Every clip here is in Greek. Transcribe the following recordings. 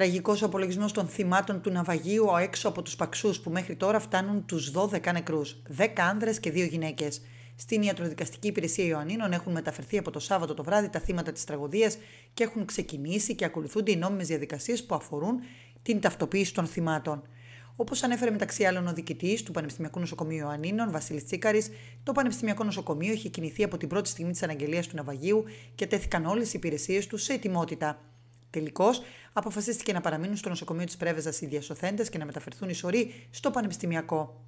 Τραγικός ο απολογισμός των θυμάτων του ναυαγίου έξω από τους παξούς που μέχρι τώρα φτάνουν τους 12 νεκρού, 10 άνδρες και 2 γυναίκες. Στην ιατροδικαστική υπηρεσία Ιωαννίνων έχουν μεταφερθεί από το Σάββατο το βράδυ τα θύματα της τραγωδίας και έχουν ξεκινήσει και ακολουθούνται οι νόμιμες διαδικασίες που αφορούν την ταυτοποίηση των θυμάτων. Όπως ανέφερε μεταξύ άλλων ο διοικητής του Πανεπιστημιακού Νοσοκομείου Ιωαννίνων, Βασίλης Τσίκαρης, το Πανεπιστημιακό Νοσοκομείο είχε κινηθεί από την πρώτη στιγμή της αναγγελίας του ναυαγίου και τέθηκαν όλες οι υπηρεσίες του σε ετοιμότητα. Τελικώς, αποφασίστηκε να παραμείνουν στο νοσοκομείο της Πρέβεζας οι διασωθέντες και να μεταφερθούν οι στο Πανεπιστημιακό.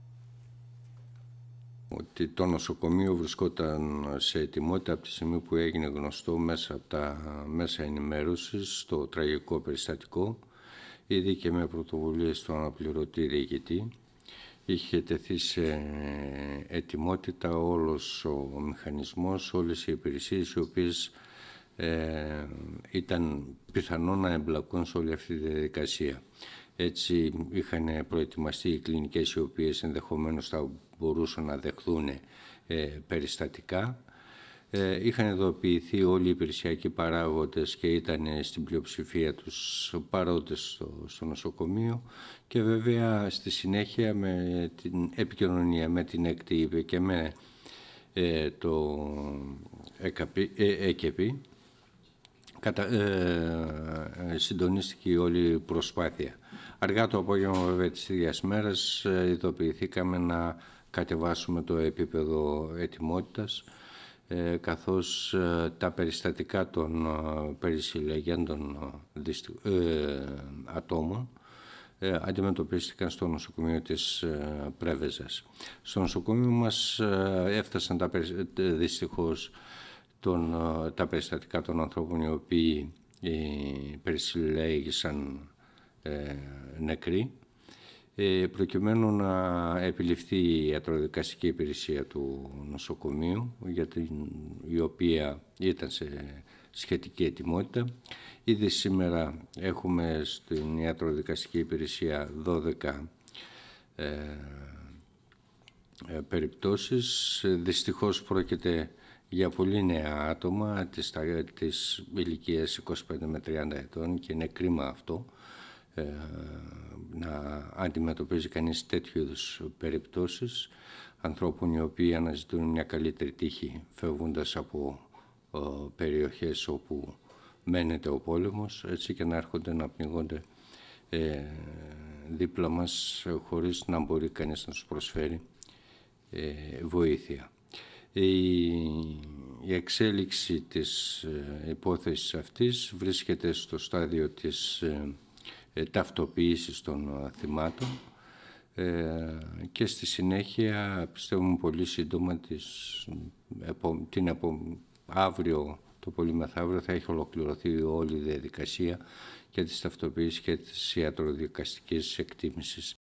Ότι το νοσοκομείο βρισκόταν σε ετοιμότητα από τη στιγμή που έγινε γνωστό μέσα από τα μέσα ενημέρωσης το τραγικό περιστατικό. Ήδη και με πρωτοβουλίες του αναπληρωτή διοικητή είχε τεθεί σε ετοιμότητα όλος ο μηχανισμός, όλες οι υπηρεσίες οι οποίες ε, ήταν πιθανό να εμπλακούν σε όλη αυτή τη διαδικασία. Έτσι είχαν προετοιμαστεί οι κλινικές οι οποίες ενδεχομένως θα μπορούσαν να δεχθούν ε, περιστατικά. Ε, είχαν ειδοποιηθεί όλοι οι υπηρεσιακοί παράγοντες και ήταν στην πλειοψηφία τους παρόντες στο, νοσοκομείο και βέβαια στη συνέχεια με την επικοινωνία με την ΕΚΤΗΒΕ και με ε, το ΕΚΕΠΗ κατα... Ε, ε, συντονίστηκε η όλη προσπάθεια. Αργά το απόγευμα βέβαια της ίδιας μέρας ε, ειδοποιηθήκαμε να κατεβάσουμε το επίπεδο ετοιμότητας ε, καθώς τα περιστατικά των περισυλλαγέντων ατόμων αντιμετωπίστηκαν στο νοσοκομείο της Πρέβεζας. Στο νοσοκομείο μας έφτασαν τα, δυστυχώς ε, τα περιστατικά των ανθρώπων οι οποίοι ε, περισυλλέγησαν ε, νεκροί ε, προκειμένου να επιληφθεί η ιατροδικαστική υπηρεσία του νοσοκομείου για την, η οποία ήταν σε σχετική ετοιμότητα. Ήδη σήμερα έχουμε στην ιατροδικαστική υπηρεσία 12 ε, ε, περιπτώσεις. Δυστυχώς πρόκειται για πολύ νέα άτομα της, της ηλικίας 25 με 30 ετών και είναι κρίμα αυτό ε, να αντιμετωπίζει κανείς τέτοιου είδους περιπτώσεις ανθρώπων οι οποίοι αναζητούν μια καλύτερη τύχη φεύγοντας από ε, περιοχές όπου μένεται ο πόλεμος έτσι και να έρχονται να πνιγόνται ε, δίπλα μας χωρίς να μπορεί κανείς να τους προσφέρει ε, βοήθεια η εξέλιξη της ε, υπόθεσης αυτής βρίσκεται στο στάδιο της ε, ε, ταυτοποίησης των θυμάτων και στη συνέχεια πιστεύουμε πολύ σύντομα της, την από αύριο το πολύ μεθαύριο θα έχει ολοκληρωθεί όλη η διαδικασία και της ταυτοποίησης και της ιατροδικαστικής εκτίμησης.